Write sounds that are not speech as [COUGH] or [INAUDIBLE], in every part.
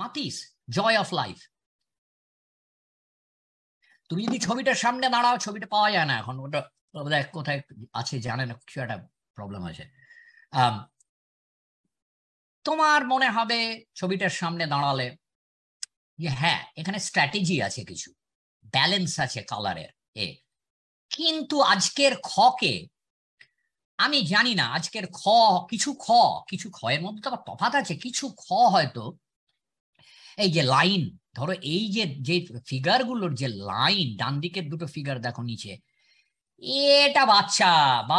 মাতিস joy of life তুমি যদি ছবিটার সামনে দাঁড়াও ছবিটা পাওয়া যায় না এখন ওটা কোথায় আছে জানে না কিছু একটা প্রবলেম আছে তোমার মনে হবে ছবিটার সামনে দাঁড়ালে যে হ্যাঁ এখানে স্ট্র্যাটেজি আছে কিছু ব্যালেন্স আছে কালারের এ কিন্তু আজকের খকে আমি জানি না আজকের খ কিছু খ কিছু খয়ের মধ্যে তো তফাত আছে কিছু খ হয়তো এই যে লাইন ধরো এই যে যে ফিগারগুলোর যে লাইন ডান দিকের দুটো ফিগার দেখো নিচে এটা বাচ্চা বা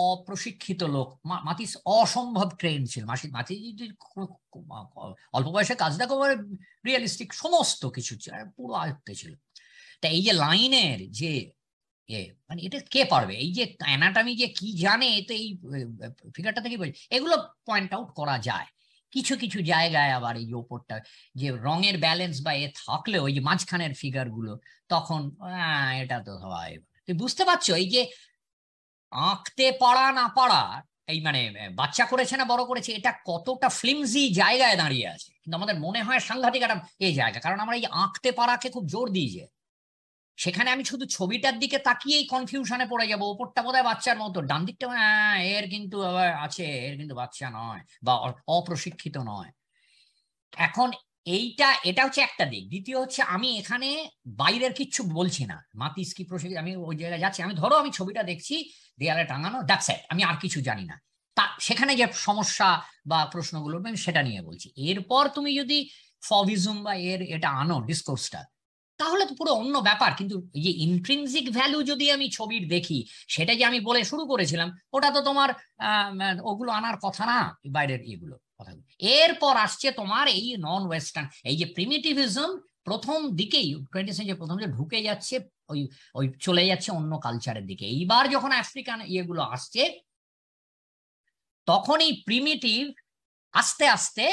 অপ্রশিক্ষিত লোক মাতিস অসম্ভব ট্রেন ছিল মাসি মাতি অল্প বয়সে কাজ দেখো রিয়েলিস্টিক সমস্ত কিছু পুরো আয়ত্তে ছিল তা এই যে লাইনের যে মানে এটা কে পারবে এই যে অ্যানাটমি যে কি জানে তো এই ফিগারটা থেকে এগুলো পয়েন্ট আউট করা যায় কিছু কিছু জায়গায় আবার এই ওপরটা যে রঙের ব্যালেন্স বা এ থাকলে ওই যে মাঝখানের ফিগারগুলো তখন এটা তো হয় তুই বুঝতে পারছো এই যে আঁকতে পারা না পারা এই মানে বাচ্চা করেছে না বড় করেছে এটা কতটা ফ্লিমজি জায়গায় দাঁড়িয়ে আছে কিন্তু আমাদের মনে হয় সাংঘাতিক একটা এ জায়গা কারণ আমরা এই আঁকতে পারাকে খুব জোর দিয়ে যায় সেখানে আমি শুধু ছবিটার দিকে তাকিয়েই কনফিউশনে পড়ে যাবো ওপরটা বোধহয় বাচ্চার মতো ডান দিকটা হ্যাঁ এর কিন্তু আবার আছে এর কিন্তু বাচ্চা নয় বা অপ্রশিক্ষিত নয় এখন এইটা এটা হচ্ছে একটা দিক দ্বিতীয় হচ্ছে আমি এখানে বাইরের কিচ্ছু বলছি না মাতিস কি প্রশিক্ষিত আমি ওই জায়গায় যাচ্ছি আমি ধরো আমি ছবিটা দেখছি দেয়ালে টাঙানো দ্যাটস এট আমি আর কিছু জানি না তা সেখানে যে সমস্যা বা প্রশ্নগুলো আমি সেটা নিয়ে বলছি এরপর তুমি যদি ফভিজম বা এর এটা আনো ডিসকোর্সটা তাহলে তো পুরো অন্য ব্যাপার কিন্তু যে ইন্ট্রিনসিক ভ্যালু যদি আমি ছবির দেখি সেটা যে আমি বলে শুরু করেছিলাম ওটা তো তোমার ওগুলো আনার কথা না বাইরের এগুলো কথা এরপর আসছে তোমার এই নন ওয়েস্টার্ন এই যে প্রিমিটিভিজম প্রথম দিকেই টোয়েন্টি সেঞ্চুরি প্রথম যে ঢুকে যাচ্ছে ওই ওই চলে যাচ্ছে অন্য কালচারের দিকে এইবার যখন আফ্রিকান ইয়েগুলো আসছে তখন এই প্রিমিটিভ আস্তে আস্তে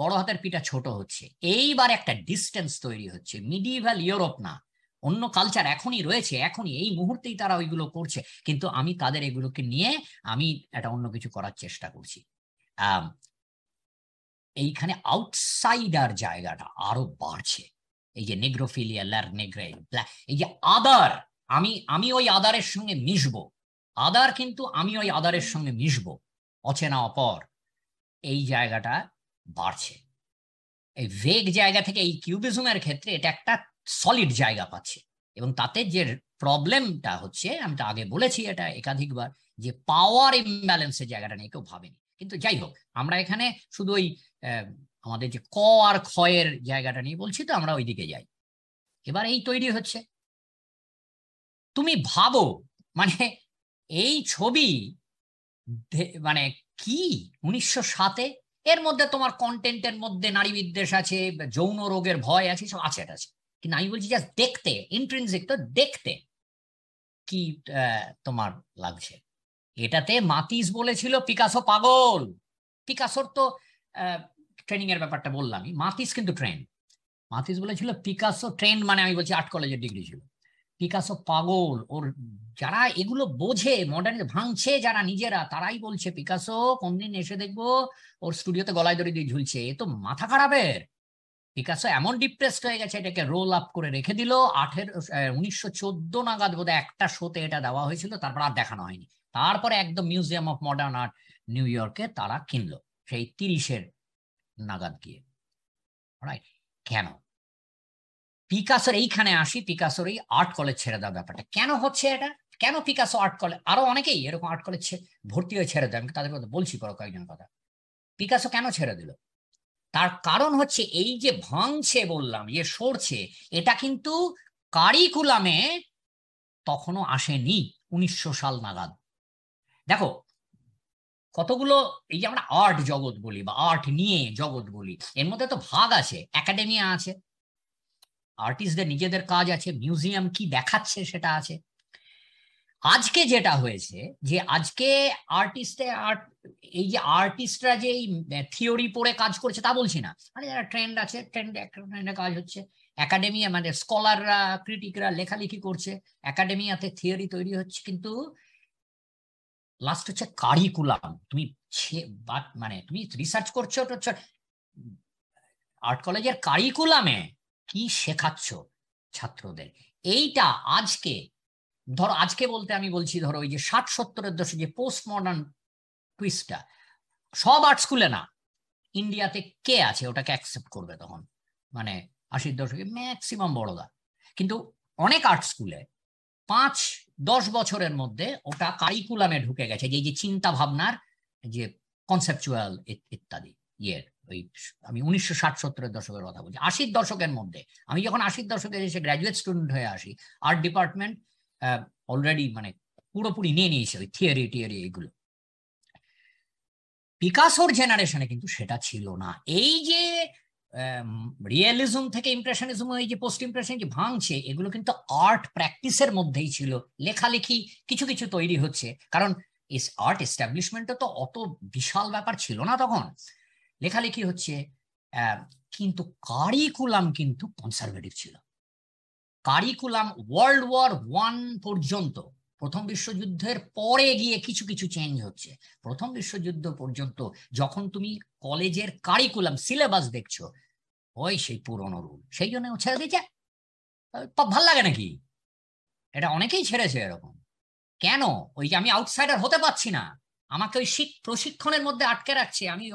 বড় হাতের পিটা ছোট হচ্ছে এইবার একটা ডিস্টেন্স তৈরি হচ্ছে মিডিভাল ইউরোপ না অন্য কালচার এখনই রয়েছে এখনই এই মুহূর্তেই তারা ওইগুলো করছে কিন্তু আমি তাদের এগুলোকে নিয়ে আমি একটা অন্য কিছু করার চেষ্টা করছি এইখানে আউটসাইডার জায়গাটা আরো বাড়ছে এই যে নেগ্রোফিলিয়া ল্যার নেগ্রে এই যে আদার আমি আমি ওই আদারের সঙ্গে মিশবো আদার কিন্তু আমি ওই আদারের সঙ্গে মিশবো অচেনা অপর এই জায়গাটা বাড়ছে এই ভেগ জায়গা থেকে এই কিউবিজমের ক্ষেত্রে এটা একটা সলিড জায়গা পাচ্ছে এবং তাতে যে প্রবলেমটা হচ্ছে আমি তো আগে বলেছি এটা একাধিকবার যে পাওয়ার ইমব্যালেন্সের জায়গাটা নিয়ে কেউ ভাবেনি কিন্তু যাই হোক আমরা এখানে শুধু ওই আমাদের যে ক আর ক্ষয়ের জায়গাটা নিয়ে বলছি তো আমরা ওইদিকে যাই এবার এই তৈরি হচ্ছে তুমি ভাবো মানে এই ছবি মানে কি উনিশশো সাতে এর মধ্যে তোমার কন্টেন্টের মধ্যে নারী বিদ্বেষ আছে যৌন রোগের ভয় আছে সব আছে আছে কিন্তু আমি বলছি জাস্ট দেখতে ইন্ট্রিনসিক তো দেখতে কি তোমার লাগছে এটাতে মাতিস বলেছিল পিকাসো পাগল পিকাসোর তো ট্রেনিং এর ব্যাপারটা বললামই মাতিস কিন্তু ট্রেন মাতিস বলেছিল পিকাসো ট্রেন মানে আমি বলছি আর্ট কলেজের ডিগ্রি ছিল পিকাসো পাগল ওর যারা এগুলো বোঝে মডার্ন ভাঙছে যারা নিজেরা তারাই বলছে পিকাসো কোনদিন এসে দেখবো ওর স্টুডিওতে গলায় দড়ি দিয়ে ঝুলছে এ তো মাথা খারাপের পিকাসো এমন ডিপ্রেসড হয়ে গেছে এটাকে রোল আপ করে রেখে দিল আঠের উনিশশো চোদ্দ নাগাদ বোধহয় একটা শোতে এটা দেওয়া হয়েছিল তারপর আর দেখানো হয়নি তারপরে একদম museum of modern art new ইয়র্কে তারা কিনলো সেই তিরিশের নাগাদ গিয়ে রাইট কেন পিকাসোর এইখানে আসি পিকাসোর এই আর্ট কলেজ ছেড়ে দেওয়া ব্যাপারটা কেন হচ্ছে এটা কেন পিকাসো আর্ট কলেজ আরো অনেকেই এরকম আর্ট কলেজ ভর্তি হয়ে ছেড়ে দেয় আমি তাদের কথা বলছি পরে কয়েকজন কথা পিকাসো কেন ছেড়ে দিল তার কারণ হচ্ছে এই যে ভাঙছে বললাম ইয়ে সরছে এটা কিন্তু কারিকুলামে তখনও আসেনি উনিশশো সাল নাগাদ দেখো কতগুলো এই যে আমরা আর্ট জগৎ বলি বা আর্ট নিয়ে জগৎ বলি এর মধ্যে তো ভাগ আছে একাডেমিয়া আছে আর্টিস্টদের নিজেদের কাজ আছে মিউজিয়াম কি দেখাচ্ছে সেটা আছে আজকে যেটা হয়েছে যে আজকে আর্টিস্টে আর্ট এই যে আর্টিস্টরা যে এই থিওরি পড়ে কাজ করছে তা বলছি না মানে যারা ট্রেন্ড আছে ট্রেন্ড একটা ট্রেন্ডে কাজ হচ্ছে একাডেমি মানে স্কলাররা ক্রিটিকরা লেখালেখি করছে একাডেমিয়াতে থিওরি তৈরি হচ্ছে কিন্তু লাস্ট হচ্ছে কারিকুলাম তুমি মানে তুমি রিসার্চ করছো হচ্ছে আর্ট কলেজের কারিকুলামে কি শেখাচ্ছ ছাত্রদের এইটা আজকে ধরো আজকে বলতে আমি বলছি ধরো ওই যে ষাট সত্তরের দশকে যে পোস্ট মডার্ন টুইস্টটা সব আর্ট স্কুলে না ইন্ডিয়াতে কে আছে ওটাকে অ্যাকসেপ্ট করবে তখন মানে আশির দশকে ম্যাক্সিমাম বড়দা কিন্তু অনেক আর্ট স্কুলে পাঁচ দশ বছরের মধ্যে ওটা কারিকুলামে ঢুকে গেছে যে যে চিন্তা ভাবনার যে কনসেপচুয়াল ইত্যাদি ইয়ের ওই আমি উনিশশো ষাট সত্তরের দশকের কথা বলছি আশির দশকের মধ্যে আমি যখন আশির দশকে এসে গ্র্যাজুয়েট স্টুডেন্ট হয়ে আসি আর্ট ডিপার্টমেন্ট অলরেডি মানে পুরোপুরি নিয়ে নিয়েছে ওই থিওরি টিওরি এইগুলো পিকাসোর জেনারেশনে কিন্তু সেটা ছিল না এই যে রিয়েলিজম থেকে ইম্প্রেশনিজম এই যে পোস্ট ইমপ্রেশন যে ভাঙছে এগুলো কিন্তু আর্ট প্র্যাকটিসের মধ্যেই ছিল লেখালেখি কিছু কিছু তৈরি হচ্ছে কারণ আর্ট এস্টাবলিশমেন্টে তো অত বিশাল ব্যাপার ছিল না তখন লেখালেখি হচ্ছে কিন্তু কারিকুলাম কিন্তু কনসারভেটিভ ছিল কারিকুলাম ওয়ার্ল্ড ওয়ার ওয়ান পর্যন্ত প্রথম বিশ্বযুদ্ধের পরে গিয়ে কিছু কিছু চেঞ্জ হচ্ছে প্রথম বিশ্বযুদ্ধ পর্যন্ত যখন তুমি কলেজের কারিকুলাম সিলেবাস দেখছো ওই সেই পুরনো রুল সেই জন্য ছেড়ে দিয়েছে ভাল লাগে নাকি এটা অনেকেই ছেড়েছে এরকম কেন ওই যে আমি আউটসাইডার হতে পারছি না আমাকে ওই প্রশিক্ষণের মধ্যে আটকে রাখছে আমি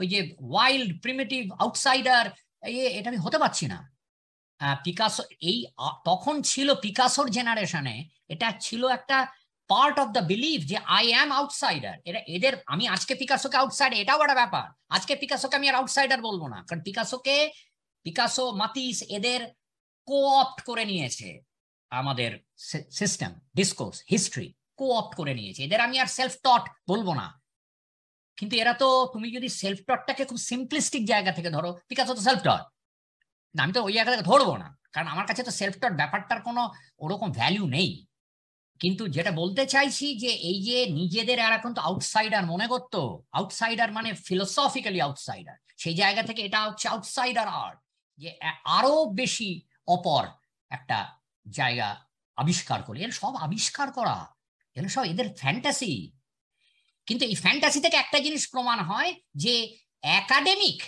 ওই যে ওয়াইল্ড প্রিমেটিভ আউটসাইডার এটা আমি হতে পারছি না পিকাসো এই তখন ছিল পিকাসোর জেনারেশনে এটা ছিল একটা পার্ট অফ দ্য বিলিভ যে আই অ্যাম আউটসাইডার এটা এদের আমি আজকে পিকাসোকে আউটসাইড এটাও একটা ব্যাপার আজকে পিকাসোকে আমি আর আউটসাইডার বলবো না কারণ পিকাসোকে পিকাসো মাতিস এদের কোঅপ্ট করে নিয়েছে আমাদের সিস্টেম ডিসকোর্স হিস্ট্রি কোঅপ্ট করে নিয়েছে এদের আমি আর সেলফ টট বলবো না কিন্তু এরা তো তুমি যদি সেলফ টটটাকে খুব সিম্পলিস্টিক জায়গা থেকে ধরো ঠিক আছে তো সেলফ টট আমি তো ওই জায়গা থেকে ধরবো না কারণ আমার কাছে তো সেলফ টট ব্যাপারটার কোনো ওরকম ভ্যালু নেই কিন্তু যেটা বলতে চাইছি যে এই যে নিজেদের এরা কিন্তু আউটসাইডার মনে করত আউটসাইডার মানে ফিলোসফিক্যালি আউটসাইডার সেই জায়গা থেকে এটা হচ্ছে আউটসাইডার আর্ট যে আরো বেশি অপর একটা জায়গা আবিষ্কার করে এর সব আবিষ্কার করা যেন সব এদের ফ্যান্টাসি কিন্তু এই ফ্যান্টাসি থেকে একটা জিনিস প্রমাণ হয় যে একাডেমিক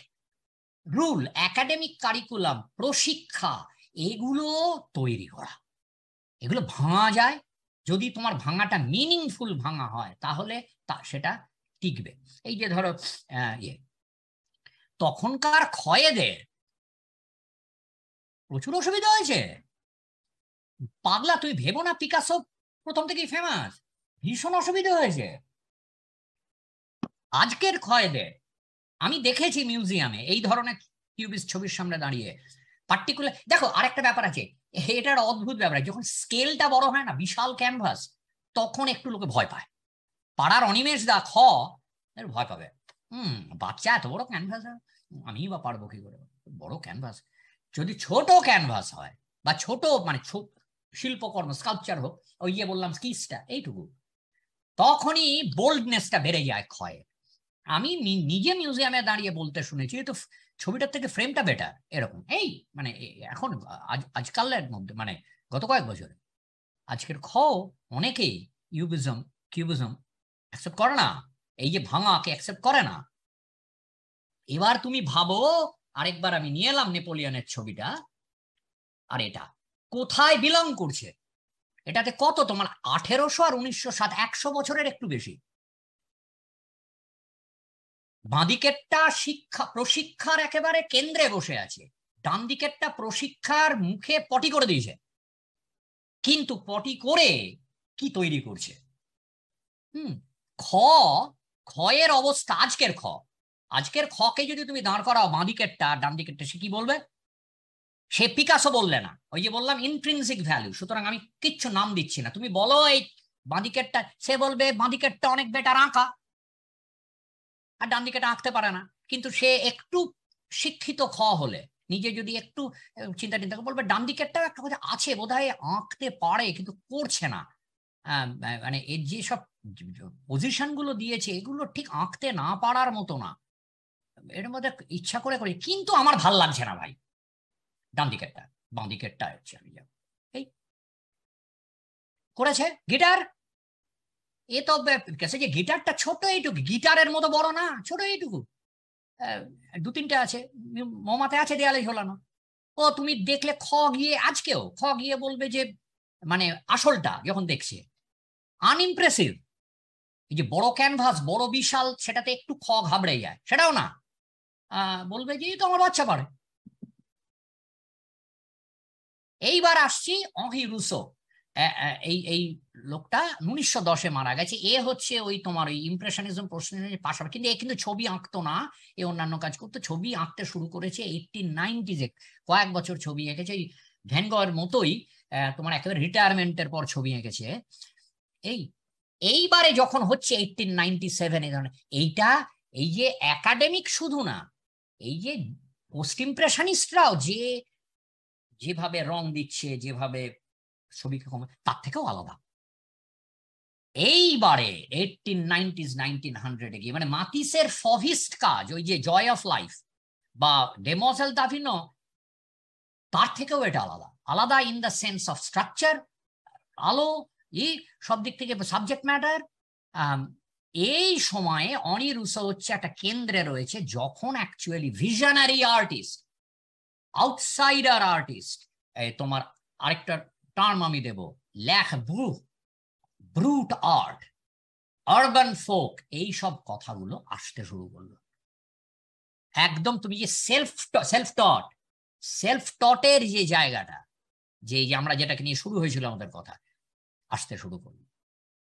রুল একাডেমিক কারিকুলাম প্রশিক্ষা এগুলো তৈরি করা এগুলো ভাঙা যায় যদি তোমার ভাঙাটা মিনিংফুল ভাঙা হয় তাহলে তা সেটা টিকবে এই যে ধরো ইয়ে তখনকার ক্ষয়েদের প্রচুর অসুবিধা হয়েছে পাগলা তুই ভেবো না পিকাসো প্রথম থেকেই ফেমাস ভীষণ অসুবিধা হয়েছে আজকের ক্ষয়েদে আমি দেখেছি মিউজিয়ামে এই ধরনের কিউবিস ছবির সামনে দাঁড়িয়ে পার্টিকুলার দেখো আরেকটা ব্যাপার আছে এটার অদ্ভুত ব্যাপার যখন স্কেলটা বড় হয় না বিশাল ক্যানভাস তখন একটু লোকে ভয় পায় পাড়ার অনিমেষ দা খ ভয় পাবে হুম বাচ্চা এত বড় ক্যানভাস আমি বা পারবো কি করে বড় ক্যানভাস যদি ছোট ক্যানভাস হয় বা ছোট মানে শিল্পকর্ম স্কাল্পচার হোক ওই যে বললাম স্কিসটা এইটুকু তখনই বোল্ডনেসটা বেড়ে যায় ক্ষয়ের আমি নিজে মিউজিয়ামে দাঁড়িয়ে বলতে শুনেছি তো ছবিটার থেকে ফ্রেমটা বেটার এরকম এই মানে এখন আজকালের মধ্যে মানে গত কয়েক বছরে আজকের খ অনেকেই ইউবিজম কিউবিজম অ্যাকসেপ্ট করে না এই যে ভাঙাকে অ্যাকসেপ্ট করে না এবার তুমি ভাবো আরেকবার আমি নিয়ে এলাম নেপোলিয়নের ছবিটা আর এটা কোথায় বিলং করছে এটাতে কত তোমার আঠেরোশো আর উনিশশো সাত একশো বছরের একটু বেশি বাঁদিকেরটা শিক্ষা প্রশিক্ষার একেবারে কেন্দ্রে বসে আছে ডান দিকেরটা প্রশিক্ষার মুখে পটি করে দিয়েছে কিন্তু পটি করে কি তৈরি করছে হুম খ খয়ের অবস্থা আজকের খ আজকের খকে যদি তুমি দাঁড় করাও বাঁদিকেরটা ডান দিকেরটা সে কি বলবে সে পিকাসো বললে না ওই যে বললাম ইনট্রিনসিক ভ্যালু সুতরাং আমি কিচ্ছু নাম দিচ্ছি না তুমি বলো এই বাঁদিকেরটা সে বলবে বাঁদিকেরটা অনেক বেটার আঁকা আর ডান দিকেটা আঁকতে পারে না কিন্তু সে একটু শিক্ষিত খ হলে নিজে যদি একটু চিন্তা চিন্তা বলবে ডান দিকেরটা একটা কথা আছে বোধ আঁকতে পারে কিন্তু করছে না মানে এর যেসব পজিশনগুলো দিয়েছে এগুলো ঠিক আঁকতে না পারার মতো না এর মধ্যে ইচ্ছা করে করে কিন্তু আমার ভাল লাগছে না ভাই ডান দিকেরটা বাঁ দিকেরটা হচ্ছে আমি যাবো এই করেছে গিটার এ তো কেসে যে গিটারটা ছোট এইটুকু গিটারের মতো বড় না ছোট এইটুকু দু তিনটা আছে মমাতে আছে দেয়ালে ঝোলানো ও তুমি দেখলে খ গিয়ে আজকেও খ গিয়ে বলবে যে মানে আসলটা যখন দেখছে আনইমপ্রেসিভ এই যে বড় ক্যানভাস বড় বিশাল সেটাতে একটু খ ঘাবড়ে যায় সেটাও না বলবে যে তো আমার বাচ্চা পারে এইবার আসছি অহি রুসো এই এই লোকটা উনিশশো দশে মারা গেছে এ হচ্ছে ওই তোমার ওই ইম্প্রেশনিজম প্রশ্নের পাশাপাশি কিন্তু এ কিন্তু ছবি আঁকতো না এ অন্যান্য কাজ করতো ছবি আঁকতে শুরু করেছে এইটিন নাইনটিজে কয়েক বছর ছবি এঁকেছে এই ভ্যানগয়ের মতোই তোমার একেবারে রিটায়ারমেন্টের পর ছবি এঁকেছে এই এইবারে যখন হচ্ছে এইটিন নাইনটি সেভেন এই ধরনের এইটা এই যে একাডেমিক শুধু না এই যে পোস্ট ইম্প্রেশনিস্টরাও যে যেভাবে রং দিচ্ছে যেভাবে ছবিকে তার থেকেও আলাদা এইবারে এইটিন নাইনটিন গিয়ে মানে মাতিসের ফভিস্ট কাজ ওই যে জয় অফ লাইফ বা ডেমোসেল দাভিনো তার থেকেও এটা আলাদা আলাদা in the sense of structure আলো ই সব দিক থেকে সাবজেক্ট ম্যাটার um, এই সময়ে অনিরুসো হচ্ছে একটা কেন্দ্রে রয়েছে যখন actually visionary artist outsider artist তোমার আরেকটা টার্ম আমি দেব ল্যাখ ব্রু ব্রুট আর্ট আরবান ফোক এই সব কথাগুলো আসতে শুরু করলো একদম তুমি যে সেলফ সেলফ টট সেলফ টটের যে জায়গাটা যে আমরা যেটাকে নিয়ে শুরু হয়েছিল আমাদের কথা আসতে শুরু করলো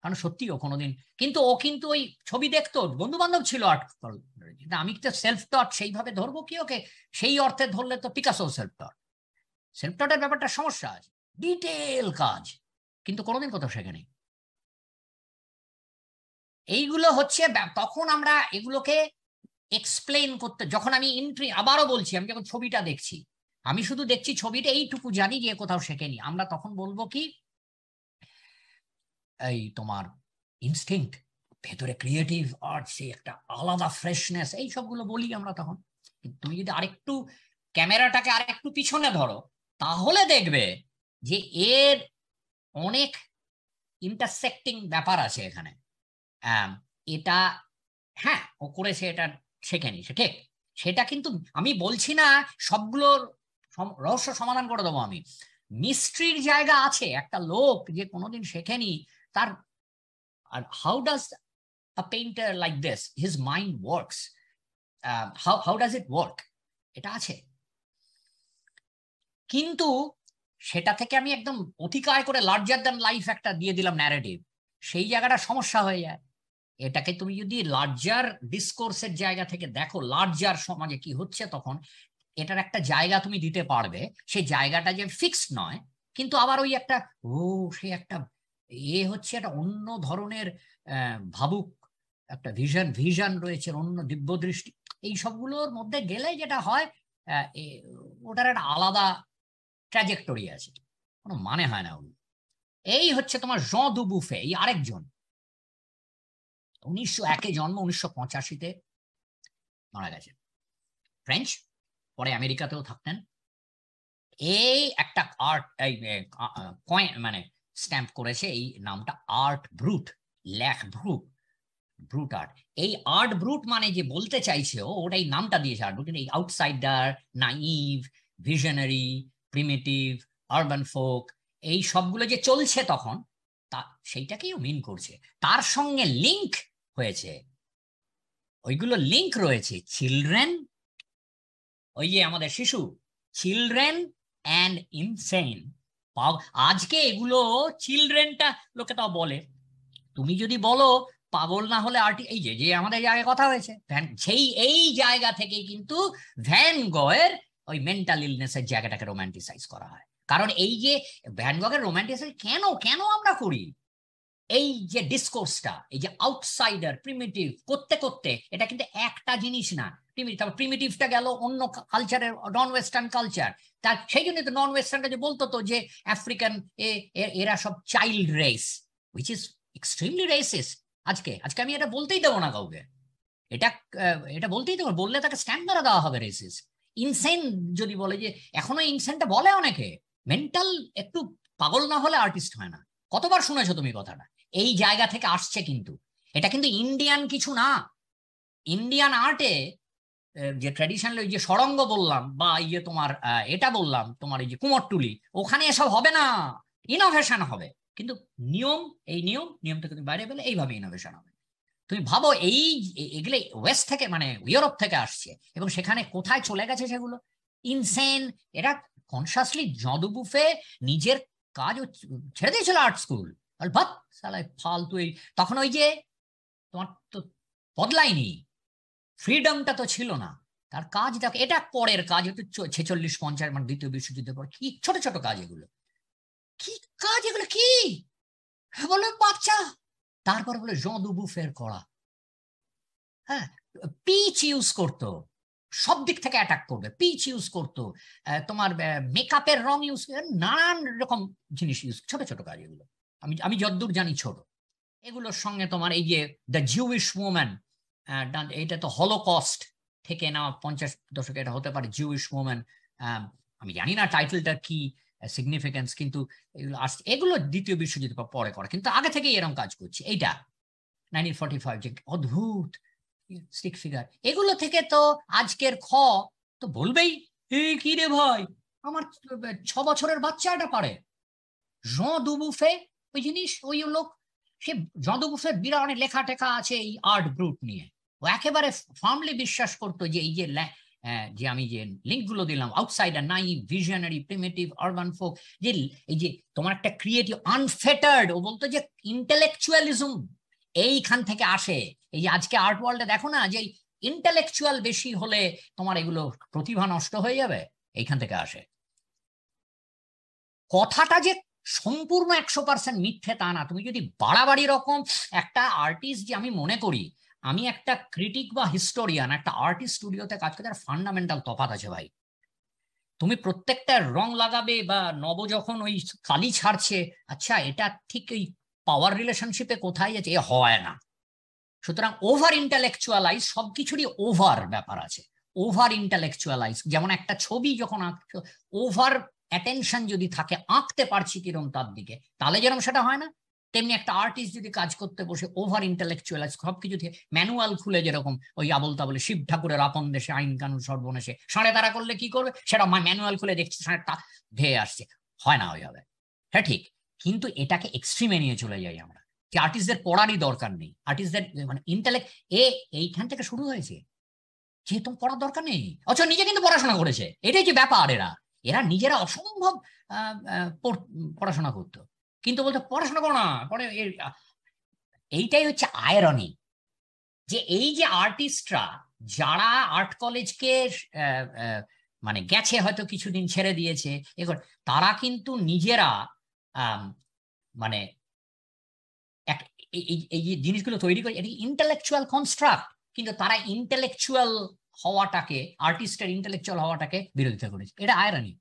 কারণ সত্যি ও কোনোদিন কিন্তু ও কিন্তু ওই ছবি দেখতো বন্ধু বান্ধব ছিল আর্ট না আমি তো সেলফ টট সেইভাবে ধরবো কি ওকে সেই অর্থে ধরলে তো পিকাসো সেলফ টট সেলফ টটের ব্যাপারটা সমস্যা আছে ডিটেল কাজ কিন্তু কোনোদিন কোথাও শেখেনি এইগুলো হচ্ছে তখন আমরা এগুলোকে এক্সপ্লেন করতে যখন আমি ইন্ট্রি আবারও বলছি আমি যখন ছবিটা দেখছি আমি শুধু দেখছি ছবিটা এইটুকু জানি যে কোথাও শেখেনি আমরা তখন বলবো কি এই তোমার ইনস্টিংক্ট ভেতরে ক্রিয়েটিভ আর্টস একটা আলাদা ফ্রেশনেস এই সবগুলো বলি আমরা তখন তুমি যদি আরেকটু ক্যামেরাটাকে আর একটু পিছনে ধরো তাহলে দেখবে যে এর অনেক ইন্টারসেক্টিং ব্যাপার আছে এখানে এটা হ্যাঁ ও করেছে এটা শেখেনি সে ঠিক সেটা কিন্তু আমি বলছি না সবগুলোর রহস্য সমাধান করে দেবো আমি মিস্ট্রির জায়গা আছে একটা লোক যে কোনোদিন শেখেনি start and how does a painter like this his mind works uh, how, how does it work এটা আছে কিন্তু সেটা থেকে আমি একদম অতিকায় করে লার্জার দ্যান লাইফ একটা দিয়ে দিলাম ন্যারেটিভ সেই জায়গাটা সমস্যা হয়ে যায় এটাকে তুমি যদি লার্জার ডিসকোর্সের জায়গা থেকে দেখো লার্জার সমাজে কি হচ্ছে তখন এটার একটা জায়গা তুমি দিতে পারবে সেই জায়গাটা যে ফিক্সড নয় কিন্তু আবার ওই একটা ও সে একটা এ হচ্ছে একটা অন্য ধরনের ভাবুক একটা ভিশন ভিশন রয়েছে অন্য দিব্য দৃষ্টি এই সবগুলোর মধ্যে গেলে যেটা হয় ওটার একটা আলাদা ট্র্যাজেক্টরি আছে কোনো মানে হয় না ওগুলো এই হচ্ছে তোমার জ দু বুফে এই আরেকজন উনিশশো একে জন্ম উনিশশো পঁচাশিতে মারা গেছে ফ্রেঞ্চ পরে আমেরিকাতেও থাকতেন এই একটা আর্ট এই মানে স্ট্যাম্প করেছে এই নামটা আর্ট ব্রুট ল্যাক ব্রুট ব্রুট আর্ট এই আর্ট ব্রুট মানে যে বলতে চাইছে ও ওটাই নামটা দিয়েছে আর্ট ব্রুট এই outsider naive visionary primitive urban folk এই সবগুলো যে চলছে তখন তা সেইটাকেই ও মিন করছে তার সঙ্গে লিংক হয়েছে ওইগুলো লিংক রয়েছে চিলড্রেন ওই যে আমাদের শিশু চিলড্রেন অ্যান্ড ইনসেন আজকে এগুলো চিলড্রেনটা লোকে তাও বলে তুমি যদি বলো পাগল না হলে আর্টি এই যে যে আমাদের জায়গায় কথা হয়েছে সেই এই জায়গা থেকে কিন্তু ভ্যান গয়ের ওই মেন্টাল এর জায়গাটাকে রোমান্টিসাইজ করা হয় কারণ এই যে ভ্যান গগের কেন কেন আমরা করি এই যে ডিসকোর্সটা এই যে আউটসাইডার প্রিমিটিভ করতে করতে এটা কিন্তু একটা জিনিস না তারপর প্রিমিটিভটা গেল অন্য কালচারের নন ওয়েস্টার্ন কালচার তার সেই জন্য তো নন যে বলতো তো যে আফ্রিকান এরা সব child race which is extremely racist আজকে আজকে আমি এটা বলতেই দেবো না কাউকে এটা এটা বলতেই দেবো বললে তাকে স্ট্যান্ড দেওয়া হবে রেসিস ইনসেন যদি বলে যে এখনো ইনসেনটা বলে অনেকে মেন্টাল একটু পাগল না হলে আর্টিস্ট হয় না কতবার শুনেছো তুমি কথাটা এই জায়গা থেকে আসছে কিন্তু এটা কিন্তু ইন্ডিয়ান কিছু না ইন্ডিয়ান আর্টে যে ট্র্যাডিশনাল ওই যে সরঙ্গ বললাম বা এই যে তোমার এটা বললাম তোমার এই যে কুমরটুলি ওখানে এসব হবে না ইনোভেশন হবে কিন্তু নিয়ম এই নিয়ম নিয়ম থেকে তুমি বাইরে পেলে এইভাবে ইনোভেশন হবে তুমি ভাবো এই এগুলো ওয়েস্ট থেকে মানে ইউরোপ থেকে আসছে এবং সেখানে কোথায় চলে গেছে সেগুলো ইনসেন এরা কনসাসলি জদবুফে নিজের কাজ ছেড়ে দিয়েছিল আর্ট স্কুল ফালতু এই তখন ওই যে তোমার তো বদলায়নি ফ্রিডমটা তো ছিল না তার কাজ দেখ এটা পরের কাজ হতো ছেচল্লিশ পঞ্চাশ মানে দ্বিতীয় বিশ্বযুদ্ধের পর কি ছোট ছোট কাজ এগুলো কি কাজ এগুলো কি হ্যাঁ, বললো বাচ্চা তারপর বলে জঁদুবু ফের করা হ্যাঁ পিচ ইউজ করতো সব দিক থেকে অ্যাটাক করবে পিচ ইউজ করতো তোমার মেকআপের রং ইউজ নানান রকম জিনিস ইউজ ছোট ছোট কাজ এগুলো আমি আমি যদ্দূর জানি ছোট এগুলোর সঙ্গে তোমার এই যে দ্য জিউইশ ওম্যান ডান এইটা তো হলোকস্ট থেকে নেওয়া পঞ্চাশ দশকে এটা হতে পারে জিউইশ ওমেন আমি জানি না টাইটেলটা কি সিগনিফিকেন্স কিন্তু এগুলো আসছে এগুলো দ্বিতীয় বিশ্বযুদ্ধ পরে করে কিন্তু আগে থেকেই এরকম কাজ করছে এইটা নাইনটিন ফর্টি ফাইভ যে অদ্ভুত স্টিক ফিগার এগুলো থেকে তো আজকের খ তো বলবেই কি রে ভাই আমার ছ বছরের বাচ্চা এটা পারে জ দুবুফে ওই জিনিস ওই লোক সে জঁ দুবুফের বিরা অনেক লেখা টেখা আছে এই আর্ট গ্রুপ নিয়ে ও একেবারে ফার্মলি বিশ্বাস করতো যে এই যে যে আমি যে লিঙ্কগুলো দিলাম আউটসাইডার নাই ভিশনারি প্রিমেটিভ আরবান ফোক যে এই যে তোমার একটা ক্রিয়েটিভ আনফেটার্ড ও বলতো যে ইন্টেলেকচুয়ালিজম এইখান থেকে আসে এই যে আজকে আর্ট ওয়ার্ল্ডে দেখো না যে ইন্টেলেকচুয়াল বেশি হলে তোমার এগুলো প্রতিভা নষ্ট হয়ে যাবে এইখান থেকে আসে কথাটা যে সম্পূর্ণ একশো পার্সেন্ট মিথ্যে তা না তুমি যদি বাড়াবাড়ি রকম একটা আর্টিস্ট যে আমি মনে করি আমি একটা ক্রিটিক বা হিস্টোরিয়ান একটা আর্টিস্ট স্টুডিওতে কাজ করতে আর ফান্ডামেন্টাল তফাত আছে ভাই তুমি প্রত্যেকটা রং লাগাবে বা নব যখন ওই কালি ছাড়ছে আচ্ছা এটা ঠিক এই পাওয়ার রিলেশনশিপে কোথায় আছে এ হয় না সুতরাং ওভার ইন্টালেকচুয়ালাইজ সব কিছুরই ওভার ব্যাপার আছে ওভার ইন্টালেকচুয়ালাইজ যেমন একটা ছবি যখন ওভার অ্যাটেনশন যদি থাকে আঁকতে পারছি কিরম তার দিকে তাহলে যেরকম সেটা হয় না তেমনি একটা আর্টিস্ট যদি কাজ করতে বসে ওভার ইন্টালেকচুয়াল সবকিছু ম্যানুয়াল খুলে যেরকম ওই আবল তাবলে শিব ঠাকুরের আপন দেশে আইন কানুন সর্বনেশে সাড়ে তারা করলে কি করবে সেটা ম্যানুয়াল খুলে দেখছি সাড়ে তা ভেয়ে আসছে হয় না ওইভাবে হ্যাঁ ঠিক কিন্তু এটাকে এক্সট্রিমে নিয়ে চলে যাই আমরা কি আর্টিস্টদের পড়ারই দরকার নেই আর্টিস্টদের মানে ইন্টালেক্ট এ এইখান থেকে শুরু হয়েছে যেহেতু পড়ার দরকার নেই অথচ নিজে কিন্তু পড়াশোনা করেছে এটাই যে ব্যাপার এরা এরা নিজেরা অসম্ভব পড়াশোনা করতো কিন্তু বলতো পড়াশোনা করো না পরে এইটাই হচ্ছে আয়রনি যে এই যে আর্টিস্টরা যারা আর্ট কলেজকে মানে গেছে হয়তো কিছুদিন ছেড়ে দিয়েছে এগুলো তারা কিন্তু নিজেরা মানে এই যে জিনিসগুলো তৈরি করে এটি ইন্টালেকচুয়াল কনস্ট্রাক্ট কিন্তু তারা ইন্টালেকচুয়াল হওয়াটাকে আর্টিস্টের ইন্টালেকচুয়াল হওয়াটাকে বিরোধিতা করেছে এটা আয়রনি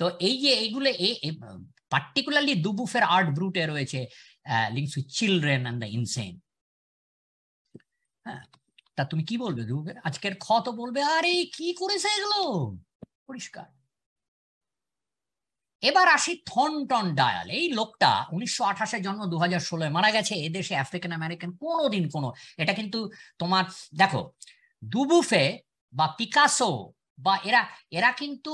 তো এই যে এইগুলো পার্টিকুলারলি দুবুফের আর্ট ব্রুটে রয়েছে links with children and the insane তা তুমি কি বলবে দুবুফের আজকের খ তো বলবে আরে কি করেছে এগুলো পরিষ্কার এবার আসি থনটন ডায়াল এই লোকটা উনিশশো আঠাশে জন্ম দু হাজার ষোলোয় মারা গেছে এদেশে আফ্রিকান আমেরিকান কোনোদিন কোনো এটা কিন্তু তোমার দেখো দুবুফে বা পিকাসো বা এরা এরা কিন্তু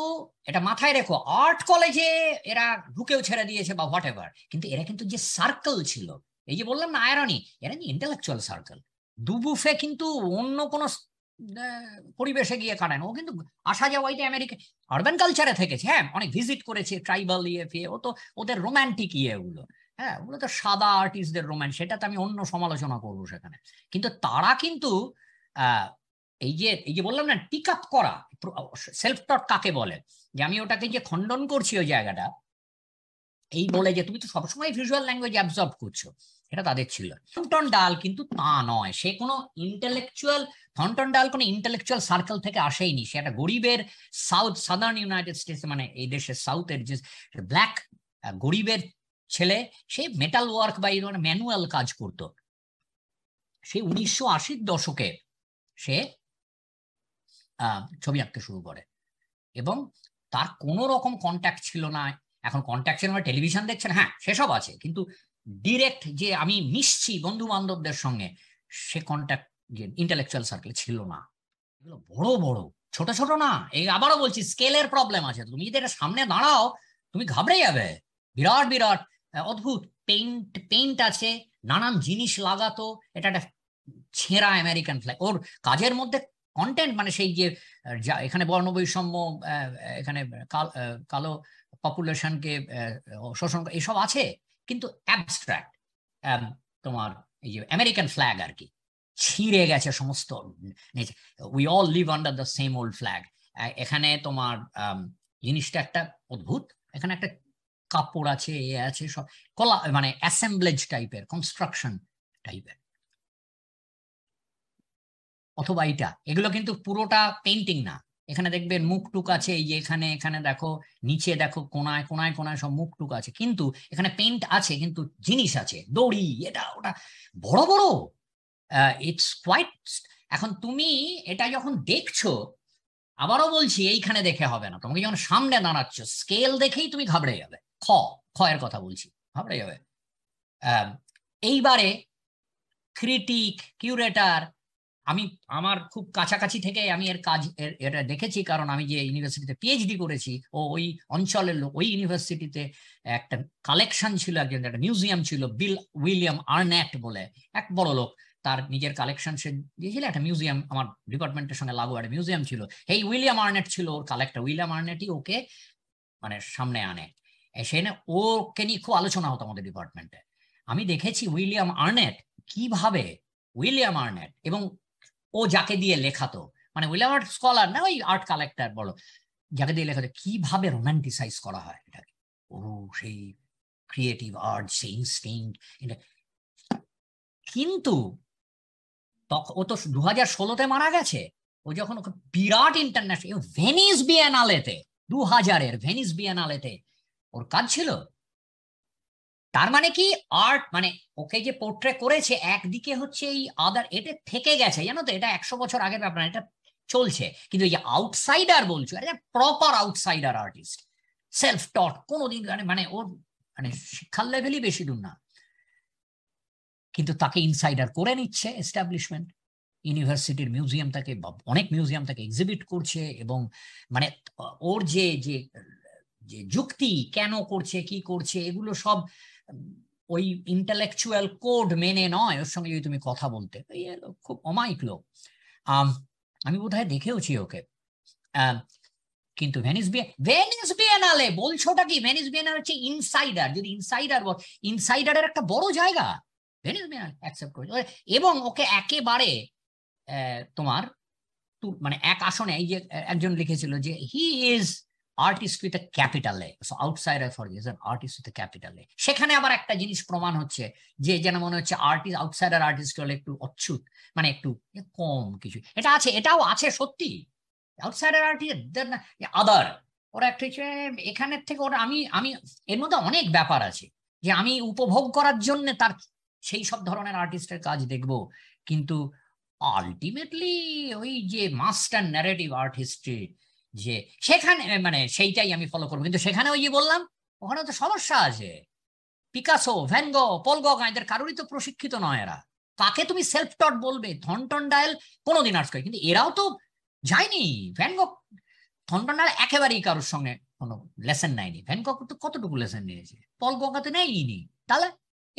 এটা মাথায় রেখো আর্ট কলেজে এরা ঢুকেও ছেড়ে দিয়েছে বা হোয়াট এভার কিন্তু এরা কিন্তু যে সার্কেল ছিল এই যে বললাম না আয়রনি এরা যে ইন্টেলেকচুয়াল সার্কেল দুবুফে কিন্তু অন্য কোনো পরিবেশে গিয়ে কাটায় ও কিন্তু আসা যাওয়া যাওয়াইটা আমেরিকা আরবান কালচারে থেকেছে হ্যাঁ অনেক ভিজিট করেছে ট্রাইবাল ইয়ে ফিয়ে ও তো ওদের রোম্যান্টিক ইয়ে ওগুলো হ্যাঁ ওগুলো তো সাদা আর্টিস্টদের রোম্যান্স সেটা তো আমি অন্য সমালোচনা করবো সেখানে কিন্তু তারা কিন্তু এই যে এই যে বললাম না টিক আপ করা সেলফ টট কাকে বলে যে আমি ওটাকে যে খণ্ডন করছি ওই জায়গাটা এই বলে যে তুমি তো সবসময় ভিজুয়াল ল্যাঙ্গুয়েজ অ্যাবজর্ব করছো এটা তাদের ছিল থন্টন ডাল কিন্তু তা নয় সে কোনো ইন্টেলেকচুয়াল থন্টন ডাল কোনো ইন্টেলেকচুয়াল সার্কেল থেকে আসেইনি সে একটা গরিবের সাউথ সাদার্ন ইউনাইটেড স্টেটস মানে এই দেশের সাউথের যে ব্ল্যাক গরিবের ছেলে সে মেটাল ওয়ার্ক বা এই ম্যানুয়াল কাজ করত সে উনিশশো আশির দশকে সে ছবি আঁকতে শুরু করে এবং তার কোনো রকম কন্ট্যাক্ট ছিল না এখন কন্ট্যাক্ট ছিল টেলিভিশন মানে দেখছেন হ্যাঁ সেসব আছে কিন্তু ডিরেক্ট যে আমি মিশছি বন্ধু বান্ধবদের সঙ্গে সে কন্ট্যাক্ট যে ইন্টালেকচুয়াল সার্কেল ছিল না এগুলো বড় বড় ছোট ছোট না এই আবারও বলছি স্কেলের প্রবলেম আছে তুমি যদি এটা সামনে দাঁড়াও তুমি ঘাবড়ে যাবে বিরাট বিরাট অদ্ভুত পেইন্ট পেইন্ট আছে নানান জিনিস লাগাতো এটা একটা ছেঁড়া আমেরিকান ফ্ল্যাগ ওর কাজের মধ্যে কন্টেন্ট মানে সেই যে এখানে বর্ণবৈষম্য এখানে কালো পপুলেশনকে শোষণ এসব আছে কিন্তু অ্যাবস্ট্রাক্ট তোমার এই যে আমেরিকান ফ্ল্যাগ আর কি ছিঁড়ে গেছে সমস্ত we all live under the same old flag এখানে তোমার জিনিসটা একটা অদ্ভুত এখানে একটা কাপড় আছে এ আছে সব কলা মানে অ্যাসেম্বলেজ টাইপের কনস্ট্রাকশন টাইপের অথবা এটা এগুলো কিন্তু পুরোটা পেন্টিং না এখানে দেখবেন মুখ টুক আছে এই যে এখানে এখানে দেখো নিচে দেখো কোনায় কোনায় কোনায় সব মুখ টুক আছে কিন্তু এখানে পেন্ট আছে কিন্তু জিনিস আছে দড়ি এটা ওটা বড় বড় ইটস কোয়াইট এখন তুমি এটা যখন দেখছো আবারও বলছি এইখানে দেখে হবে না তোমাকে যখন সামনে দাঁড়াচ্ছ স্কেল দেখেই তুমি ঘাবড়ে যাবে খ খ এর কথা বলছি ঘাবড়ে যাবে এইবারে ক্রিটিক কিউরেটার আমি আমার খুব কাছাকাছি থেকে আমি এর কাজ এটা দেখেছি কারণ আমি যে ইউনিভার্সিটিতে পিএইচডি করেছি ও ওই অঞ্চলের লোক ওই ইউনিভার্সিটিতে একটা কালেকশন ছিল একজন একটা মিউজিয়াম ছিল বিল উইলিয়াম আর্নেট বলে এক বড় লোক তার নিজের কালেকশন সে দিয়েছিল একটা মিউজিয়াম আমার ডিপার্টমেন্টের সঙ্গে লাগু একটা মিউজিয়াম ছিল এই উইলিয়াম আর্নেট ছিল ওর কালেক্টর উইলিয়াম আর্নেটই ওকে মানে সামনে আনে সে ওকে নিয়ে খুব আলোচনা হতো আমাদের ডিপার্টমেন্টে আমি দেখেছি উইলিয়াম আর্নেট কিভাবে উইলিয়াম আর্নেট এবং ও যাকে দিয়ে লেখাতো মানে উইলিয়াম আর্ট স্কলার না ওই আর্ট কালেক্টার বলো যাকে দিয়ে লেখাতো কিভাবে রোমান্টিসাইজ করা হয় এটাকে ও সেই ক্রিয়েটিভ আর্ট সেই ইনস্টিংক্ট এটা কিন্তু তখন ও তো দু হাজার ষোলোতে মারা গেছে ও যখন ওকে বিরাট ইন্টারন্যাশনাল ভেনিস বিয়ানালেতে দু হাজারের ভেনিস বিয়ানালেতে ওর কাজ ছিল তার মানে কি আর্ট মানে ওকে যে পোর্ট্রে করেছে একদিকে হচ্ছে এই আদার এটা থেকে গেছে জানো তো এটা একশো বছর আগের ব্যাপার এটা চলছে কিন্তু এই যে আউটসাইডার বলছো আরে proper outsider artist self taught কোনোদিন মানে, মানে ওর মানে শিক্ষার লেভেলই বেশি দূর না কিন্তু তাকে ইনসাইডার করে নিচ্ছে এস্টাবলিশমেন্ট ইউনিভার্সিটির মিউজিয়াম তাকে অনেক মিউজিয়াম তাকে এক্সিবিট করছে এবং মানে ওর যে যে যুক্তি কেন করছে কি করছে এগুলো সব ওই ইন্টালেকচুয়াল কোড মেনে নয় ওর সঙ্গে যদি তুমি কথা বলতে খুব অমায়িক লোক আমি বোধ হয় দেখেওছি ওকে কিন্তু ভেনিস বিয়ে ভেনিস বিয়েনালে বলছোটা কি ভেনিস বিয়েনাল হচ্ছে ইনসাইডার যদি ইনসাইডার বল ইনসাইডারের একটা বড় জায়গা ভেনিস বিয়েনাল অ্যাকসেপ্ট করেছে এবং ওকে একেবারে তোমার মানে এক আসনে এই যে একজন লিখেছিল যে he is artist with a capital A outsider for reason artist with capital A সেখানে আবার একটা জিনিস প্রমাণ হচ্ছে যে যেন মনে হচ্ছে আর্টিস্ট আউটসাইডার আর্টিস্ট হলে একটু অচ্ছুত মানে একটু কম কিছু এটা আছে এটাও আছে সত্যি আউটসাইডার আর্টিস্ট আদার ওরা একটা হচ্ছে এখানের থেকে ওরা আমি আমি এর মধ্যে অনেক ব্যাপার আছে যে আমি উপভোগ করার জন্য তার সেই সব ধরনের আর্টিস্টের কাজ দেখব কিন্তু আলটিমেটলি ওই যে মাস্টার ন্যারেটিভ আর্ট হিস্ট্রি যে সেখানে মানে সেইটাই আমি ফলো করবো কিন্তু সেখানে ওই যে বললাম ওখানে তো সমস্যা আছে পিকাসো ভ্যানগ পলগ এদের কারোরই তো প্রশিক্ষিত নয় এরা কাকে তুমি সেলফ টট বলবে থনটন ডায়াল কোনোদিন আর্টস করে কিন্তু এরাও তো যায়নি ভ্যানগো থনটন ডায়াল একেবারেই কারোর সঙ্গে কোনো লেসেন নেয়নি ভ্যানগো তো কতটুকু লেসেন নিয়েছে পলগগা তো নেয়নি তাহলে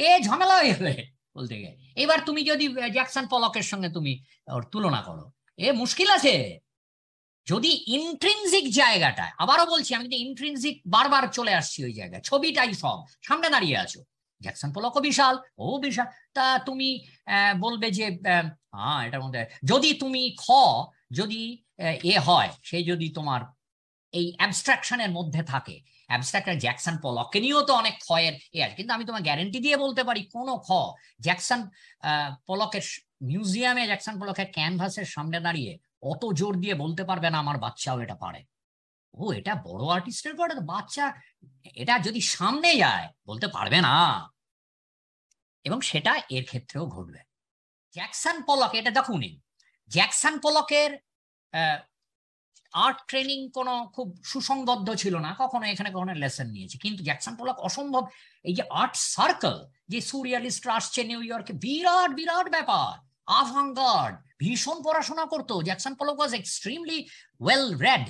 এ ঝামেলা হয়ে গেলে বলতে গেলে এবার তুমি যদি জ্যাকসন পলকের সঙ্গে তুমি ওর তুলনা করো এ মুশকিল আছে যদি ইন্ট্রিনজিক জায়গাটায় আবারও বলছি আমি যদি ইন্ট্রিনজিক বারবার চলে আসছি ওই জায়গায় ছবিটাই সব সামনে দাঁড়িয়ে আছো জ্যাকসন পোলক বিশাল ও বিশাল তা তুমি বলবে যে হ্যাঁ এটার মধ্যে যদি তুমি খ যদি এ হয় সে যদি তোমার এই অ্যাবস্ট্রাকশনের মধ্যে থাকে অ্যাবস্ট্রাকশন জ্যাকসন পোলককে নিয়েও তো অনেক এর এ আছে কিন্তু আমি তোমার গ্যারেন্টি দিয়ে বলতে পারি কোনো খ জ্যাকসন পোলকের মিউজিয়ামে জ্যাকসন পোলকের ক্যানভাসের সামনে দাঁড়িয়ে অত জোর দিয়ে বলতে পারবে না আমার বাচ্চাও এটা পারে ও এটা বড় আর্টিস্টের পরে বাচ্চা এটা যদি সামনে যায় বলতে পারবে না এবং সেটা এর ক্ষেত্রেও ঘটবে জ্যাকসন পলক এটা দেখুন জ্যাকসন পলকের আর্ট ট্রেনিং কোনো খুব সুসংবদ্ধ ছিল না কখনো এখানে কখনো লেসন নিয়েছে কিন্তু জ্যাকসন পলক অসম্ভব এই যে আর্ট সার্কেল যে সুরিয়ালিস্ট আসছে নিউ ইয়র্কে বিরাট বিরাট ব্যাপার আভাঙ্গার্ড ভীষণ পড়াশোনা করতো Jackson Pollock was extremely well read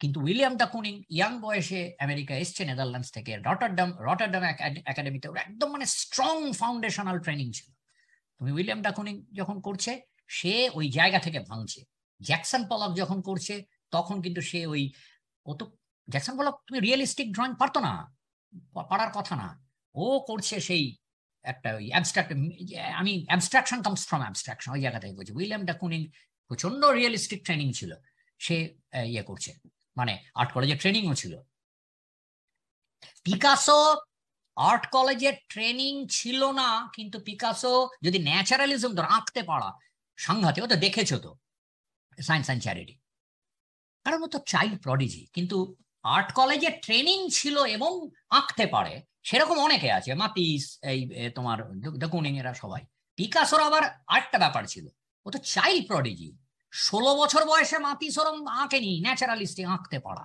কিন্তু উইলিয়াম কুনিং ইয়াং বয়সে আমেরিকা এসছে নেদারল্যান্ডস থেকে রটারডাম রটারডাম একাডেমিতে ওর একদম মানে স্ট্রং ফাউন্ডেশনাল ট্রেনিং ছিল তুমি উইলিয়াম কুনিং যখন করছে সে ওই জায়গা থেকে ভাঙছে জ্যাকসন পলক যখন করছে তখন কিন্তু সে ওই ও তো জ্যাকসন পলক তুমি রিয়েলিস্টিক ড্রয়িং পারতো না পারার কথা না ও করছে সেই একটা ওই অ্যাবস্ট্রাক্ট আমি অ্যাবস্ট্রাকশন কামস ফ্রম অ্যাবস্ট্রাকশন ওই বলছি উইলিয়াম প্রচন্ড রিয়েলিস্টিক ট্রেনিং ছিল সে ইয়ে করছে মানে আর্ট ট্রেনিংও ছিল পিকাসো আর্ট কলেজের ট্রেনিং ছিল না কিন্তু পিকাসো যদি ন্যাচারালিজম ধর আঁকতে পারা সাংঘাতে ও তো দেখেছো তো সায়েন্স অ্যান্ড চ্যারিটি কারণ ও তো চাইল্ড প্রডিজি কিন্তু আর্ট কলেজে ট্রেনিং ছিল এবং আঁকতে পারে সেরকম অনেকে আছে মাতিস এই তোমার দেখুন এরা সবাই পিকাসোর আবার আটটা ব্যাপার ছিল ও তো চাইল্ড প্রডিজি ষোলো বছর বয়সে মাতিস ওরম আঁকেনি ন্যাচারালিস্টে আঁকতে পারা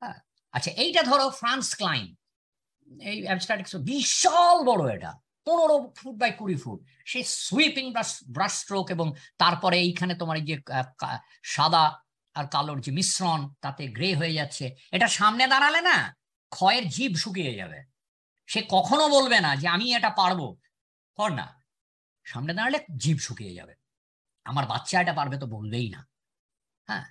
হ্যাঁ আচ্ছা এইটা ধরো ফ্রান্স ক্লাইন এই অ্যাবস্ট্রাক্ট বিশাল বড় এটা পনেরো ফুট বাই কুড়ি ফুট সে সুইপিং ব্রাশ স্ট্রোক এবং তারপরে এইখানে তোমার এই যে সাদা আর কালোর যে মিশ্রণ তাতে গ্রে হয়ে যাচ্ছে এটা সামনে দাঁড়ালে না ক্ষয়ের জীব শুকিয়ে যাবে সে কখনো বলবে না যে আমি এটা পারবো কর না সামনে দাঁড়ালে জীব শুকিয়ে যাবে আমার বাচ্চা এটা পারবে তো বলবেই না হ্যাঁ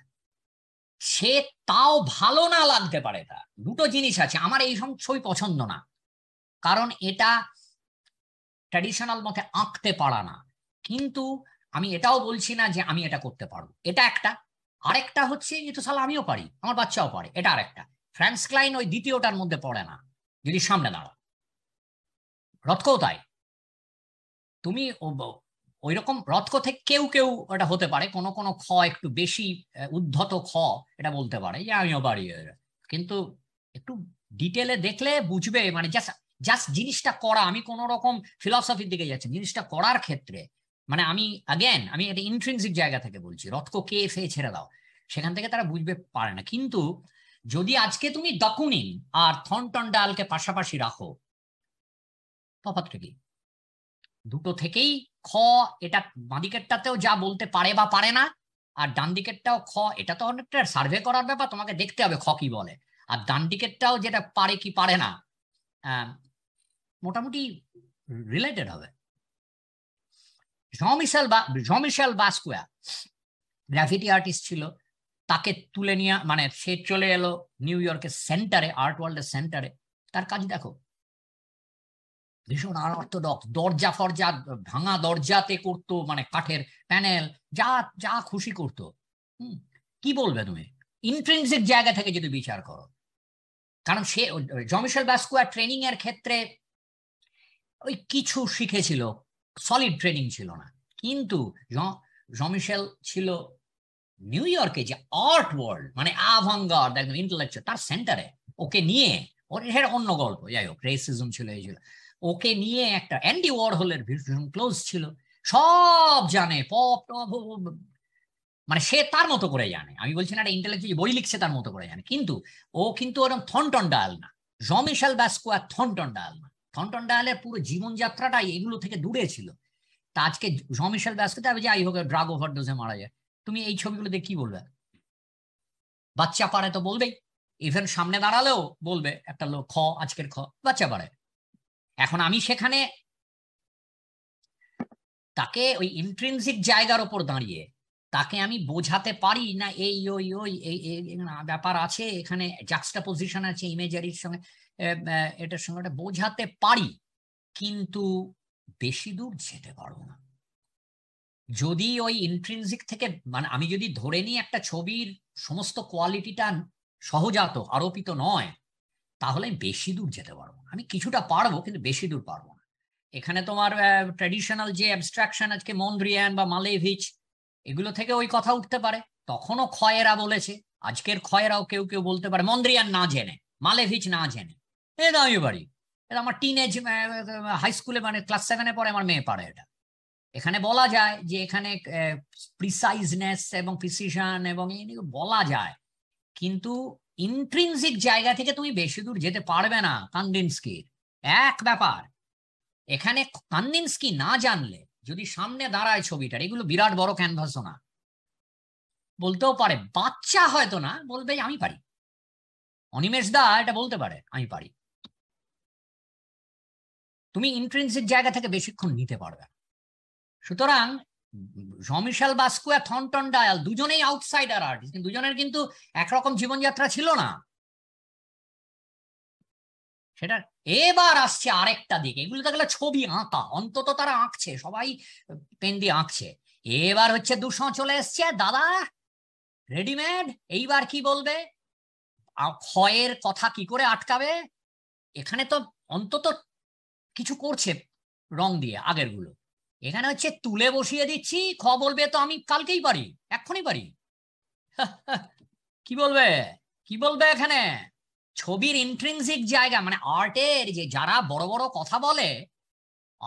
সে তাও ভালো না লাগতে পারে তা দুটো জিনিস আছে আমার এই সবই পছন্দ না কারণ এটা ট্র্যাডিশনাল মতে আঁকতে পারা না কিন্তু আমি এটাও বলছি না যে আমি এটা করতে পারবো এটা একটা আরেকটা হচ্ছে এ তো সালা আমিও পারি আমার বাচ্চাও পারে এটা আরেকটা ফ্রান্স ক্লাইন ওই দ্বিতীয়টার মধ্যে পড়ে না যদি সামনে দাঁড়াও রথকও তাই তুমি ওই রকম রথক থেকে কেউ কেউ এটা হতে পারে কোনো কোনো খ একটু বেশি উদ্ধত খ এটা বলতে পারে যে আমিও পারি কিন্তু একটু ডিটেলে দেখলে বুঝবে মানে জাস্ট জাস্ট জিনিসটা করা আমি কোনো রকম ফিলসফির দিকে যাচ্ছি জিনিসটা করার ক্ষেত্রে মানে আমি আগেন আমি একটা ইন্ট্রেন্সিক জায়গা থেকে বলছি রথকো কে ফে ছেড়ে দাও সেখান থেকে তারা বুঝবে পারে না কিন্তু যদি আজকে তুমি দকুনিন আর থনটন ডালকে পাশাপাশি রাখো তফাতটা কি দুটো থেকেই খ এটা বাঁদিকেরটাতেও যা বলতে পারে বা পারে না আর ডান দিকেরটাও খ এটা তো অনেকটা সার্ভে করার ব্যাপার তোমাকে দেখতে হবে খ কি বলে আর ডান দিকেরটাও যেটা পারে কি পারে না মোটামুটি রিলেটেড হবে জমিশাল বা জমিশাল বাস্কুয়া গ্রাফিটি আর্টিস্ট ছিল তাকে তুলে নিয়ে মানে সে চলে এলো নিউ ইয়র্কের সেন্টারে আর্ট ওয়ার্ল্ডের সেন্টারে তার কাজ দেখো ভীষণ আনঅর্থডক্স দরজা ফরজা ভাঙা দরজাতে করতো মানে কাঠের প্যানেল যা যা খুশি করতো হুম কি বলবে তুমি ইন্ট্রেন্সের জায়গা থেকে যদি বিচার করো কারণ সে জমিশাল বাস্কুয়া ট্রেনিং এর ক্ষেত্রে ওই কিছু শিখেছিল সলিড ট্রেনিং ছিল না কিন্তু জমিশেল ছিল নিউ ইয়র্কে যে আর্ট ওয়ার্ল্ড মানে আভাঙ্গার একদম ইন্টেলেকচুয়াল তার সেন্টারে ওকে নিয়ে ওর সেটা অন্য গল্প যাই হোক রেসিজম ছিল এই ছিল ওকে নিয়ে একটা অ্যান্ডি ওয়ারহোলের ভীষণ ক্লোজ ছিল সব জানে পপ টপ মানে সে তার মতো করে জানে আমি বলছি না একটা ইন্টেলেকচুয়াল বই লিখছে তার মতো করে জানে কিন্তু ও কিন্তু ওরকম থন টন ডাল না জমিশাল বাস্কো আর টন ডাল না থন্টন ডায়ালের পুরো জীবনযাত্রাটাই এগুলো থেকে দূরে ছিল তা আজকে জমিশেল ব্যাসকে যে আই হোক ড্রাগ ওভার ডোজে মারা যায় তুমি এই ছবিগুলো দেখে কি বলবে বাচ্চা পারে তো বলবেই ইভেন সামনে দাঁড়ালেও বলবে একটা লোক খ আজকের খ বাচ্চা পারে এখন আমি সেখানে তাকে ওই ইন্ট্রিনসিক জায়গার ওপর দাঁড়িয়ে তাকে আমি বোঝাতে পারি না এই ওই ওই এই ব্যাপার আছে এখানে জাক্সটা পজিশন আছে ইমেজারির সঙ্গে এটার সঙ্গে বোঝাতে পারি কিন্তু বেশি দূর যেতে পারবো না যদি ওই ইন্ট্রিনজিক থেকে মানে আমি যদি ধরে নিই একটা ছবির সমস্ত কোয়ালিটিটা সহজাত আরোপিত নয় তাহলে আমি বেশি দূর যেতে পারবো আমি কিছুটা পারবো কিন্তু বেশি দূর পারবো না এখানে তোমার ট্র্যাডিশনাল যে অ্যাবস্ট্রাকশন আজকে মন্দ্রিয়ান বা মালেভিচ এগুলো থেকে ওই কথা উঠতে পারে তখনও ক্ষয়েরা বলেছে আজকের ক্ষয়েরাও কেউ কেউ বলতে পারে মন্দ্রিয়ান না জেনে মালেভিচ না জেনে এ দাও পারি এটা আমার টিনেজ হাই স্কুলে মানে ক্লাস সেভেনে পরে আমার মেয়ে পারে এটা এখানে বলা যায় যে এখানে প্রিসাইজনেস এবং প্রিসিশন এবং বলা যায় কিন্তু ইন্ট্রিনসিক জায়গা থেকে তুমি বেশি দূর যেতে পারবে না কান্দিনস্কির এক ব্যাপার এখানে কান্দিনস্কি না জানলে যদি সামনে দাঁড়ায় ছবিটার এগুলো বিরাট বড় ক্যানভাস না বলতেও পারে বাচ্চা হয়তো না বলবে আমি পারি অনিমেষ দা এটা বলতে পারে আমি পারি তুমি ইন্ট্রেন্সের জায়গা থেকে বেশিক্ষণ নিতে পারবে সুতরাং জমিশাল বাস্কু আর থনটন ডায়াল দুজনেই আউটসাইডার আর্টিস্ট দুজনের কিন্তু একরকম জীবনযাত্রা ছিল না সেটা এবার আসছে আরেকটা দিক এগুলো তো ছবি আঁকা অন্তত তারা আঁকছে সবাই পেন দিয়ে আঁকছে এবার হচ্ছে দুশো চলে এসছে দাদা রেডিমেড এইবার কি বলবে ক্ষয়ের কথা কি করে আটকাবে এখানে তো অন্তত কিছু করছে রং দিয়ে আগের গুলো এখানে হচ্ছে তুলে বসিয়ে দিচ্ছি খ বলবে তো আমি কালকেই পারি এক্ষুনি পারি কি বলবে কি বলবে এখানে ছবির ইন্ট্রিনসিক জায়গা মানে আর্টের যে যারা বড় বড় কথা বলে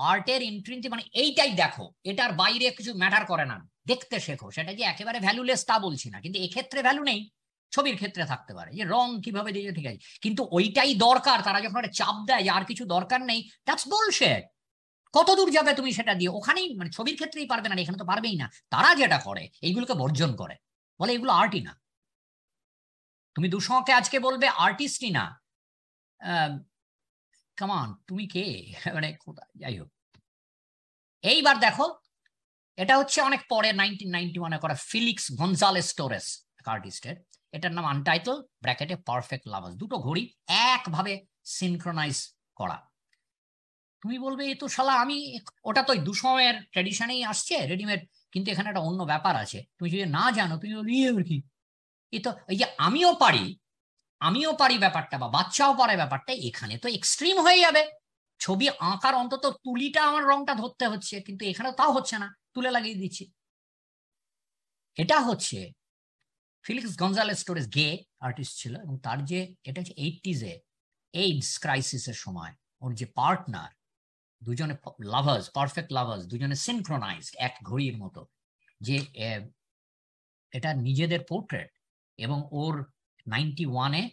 আর্টের ইন্ট্রিনসিক মানে এইটাই দেখো এটার বাইরে কিছু ম্যাটার করে না দেখতে শেখো সেটা যে একেবারে ভ্যালুলেস তা বলছি না কিন্তু এক্ষেত্রে ভ্যালু নেই ছবির ক্ষেত্রে থাকতে পারে যে রং কিভাবে দিয়েছে ঠিক আছে কিন্তু ওইটাই দরকার তারা যখন একটা চাপ দেয় আর কিছু দরকার নেই দ্যাটস কত দূর যাবে তুমি সেটা দিয়ে ওখানেই মানে ছবির ক্ষেত্রেই পারবে না এখানে তো পারবেই না তারা যেটা করে এইগুলোকে বর্জন করে বলে এগুলো আর্টই না তুমি দুঃসহকে আজকে বলবে আর্টিস্টই না কামান তুমি কে [LAUGHS] মানে যাই হোক এইবার দেখো এটা হচ্ছে অনেক পরে নাইনটিন নাইনটি ওয়ানে করা ফিলিক্স গনজালেস টোরেস আর্টিস্টের এটার নাম আনটাইটল ব্র্যাকেটে পারফেক্ট লাভার্স দুটো ঘড়ি একভাবে সিনক্রোনাইজ করা তুমি বলবে এ তো শালা আমি ওটা তো দুসময়ের ট্র্যাডিশনেই আসছে রেডিমেড কিন্তু এখানে একটা অন্য ব্যাপার আছে তুমি যদি না জানো তুমি বলবে ইয়ে, কি এ তো এই যে আমিও পারি আমিও পারি ব্যাপারটা বা বাচ্চাও পারে ব্যাপারটা এখানে তো এক্সট্রিম হয়ে যাবে ছবি আঁকার অন্তত তুলিটা আমার রংটা ধরতে হচ্ছে কিন্তু এখানে তাও হচ্ছে না তুলে লাগিয়ে দিচ্ছি এটা হচ্ছে Felix Gonzalez Torres gay artist ছিল এবং তার যে এটা হচ্ছে এইটিজে এইডস ক্রাইসিসের সময় ওর যে পার্টনার দুজনে লাভার্স পারফেক্ট লাভার্স দুজনে সিনক্রোনাইজ এক ঘড়ির মতো যে এটা নিজেদের পোর্ট্রেট এবং ওর নাইনটি ওয়ানে